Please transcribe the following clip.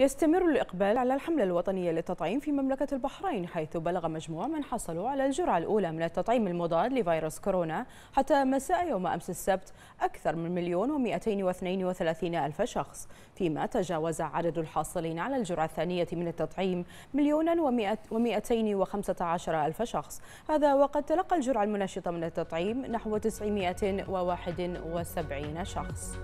يستمر الإقبال على الحملة الوطنية للتطعيم في مملكة البحرين حيث بلغ مجموع من حصلوا على الجرعة الأولى من التطعيم المضاد لفيروس كورونا حتى مساء يوم أمس السبت أكثر من مليون ومئتين واثنين وثلاثين ألف شخص فيما تجاوز عدد الحاصلين على الجرعة الثانية من التطعيم مليونا ومئتين وخمسة عشر ألف شخص هذا وقد تلقى الجرعة المنشطة من التطعيم نحو تسعمائة وواحد وسبعين شخص